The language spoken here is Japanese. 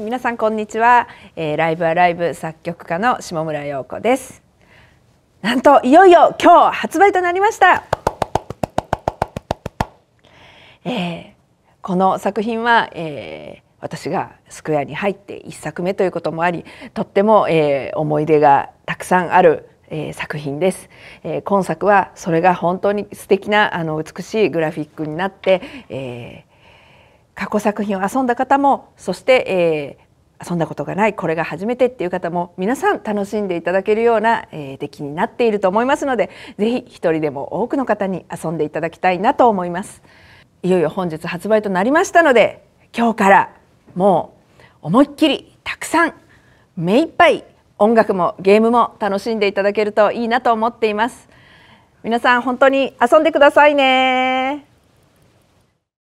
皆さんこんにちは、えー、ライブアライブ作曲家の下村陽子ですなんといよいよ今日発売となりました、えー、この作品は、えー、私がスクエアに入って一作目ということもありとっても、えー、思い出がたくさんあるえー、作品です、えー、今作はそれが本当に素敵なあの美しいグラフィックになって、えー過去作品を遊んだ方もそして、えー、遊んだことがないこれが初めてっていう方も皆さん楽しんでいただけるような、えー、出来になっていると思いますので是非一人でも多くの方に遊んでいただきたいなと思います。いよいよ本日発売となりましたので今日からもう思いっきりたくさん目いっぱい音楽もゲームも楽しんでいただけるといいなと思っています皆さん本当に遊んでくださいね